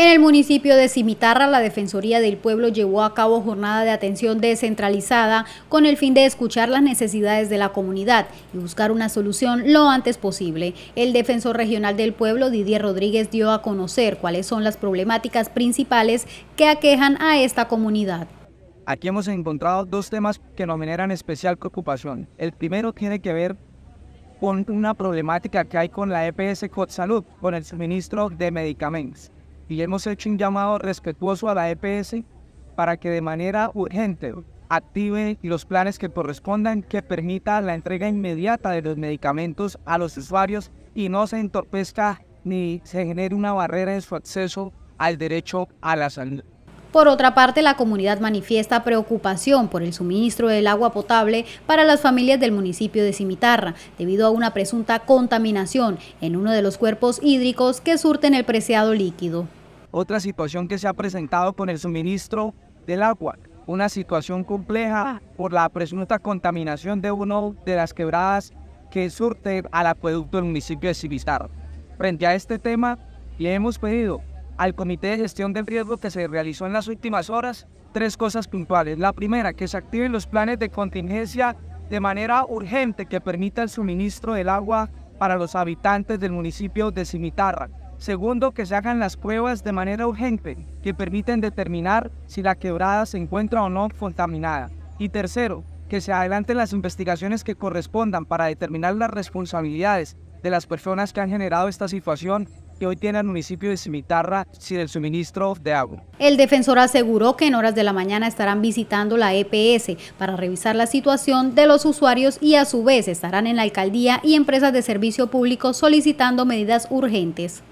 En el municipio de Cimitarra, la Defensoría del Pueblo llevó a cabo jornada de atención descentralizada con el fin de escuchar las necesidades de la comunidad y buscar una solución lo antes posible. El defensor regional del pueblo, Didier Rodríguez, dio a conocer cuáles son las problemáticas principales que aquejan a esta comunidad. Aquí hemos encontrado dos temas que nos generan especial preocupación. El primero tiene que ver con una problemática que hay con la EPS Salud, con el suministro de medicamentos y hemos hecho un llamado respetuoso a la EPS para que de manera urgente active los planes que correspondan que permita la entrega inmediata de los medicamentos a los usuarios y no se entorpezca ni se genere una barrera en su acceso al derecho a la salud. Por otra parte, la comunidad manifiesta preocupación por el suministro del agua potable para las familias del municipio de Cimitarra, debido a una presunta contaminación en uno de los cuerpos hídricos que surten el preciado líquido. Otra situación que se ha presentado con el suministro del agua, una situación compleja por la presunta contaminación de uno de las quebradas que surte al acueducto del municipio de Cimitarra. Frente a este tema, le hemos pedido al Comité de Gestión del Riesgo que se realizó en las últimas horas tres cosas puntuales. La primera, que se activen los planes de contingencia de manera urgente que permita el suministro del agua para los habitantes del municipio de Cimitarra. Segundo, que se hagan las pruebas de manera urgente que permiten determinar si la quebrada se encuentra o no contaminada. Y tercero, que se adelanten las investigaciones que correspondan para determinar las responsabilidades de las personas que han generado esta situación que hoy tiene el municipio de Cimitarra sin el suministro de agua. El defensor aseguró que en horas de la mañana estarán visitando la EPS para revisar la situación de los usuarios y a su vez estarán en la alcaldía y empresas de servicio público solicitando medidas urgentes.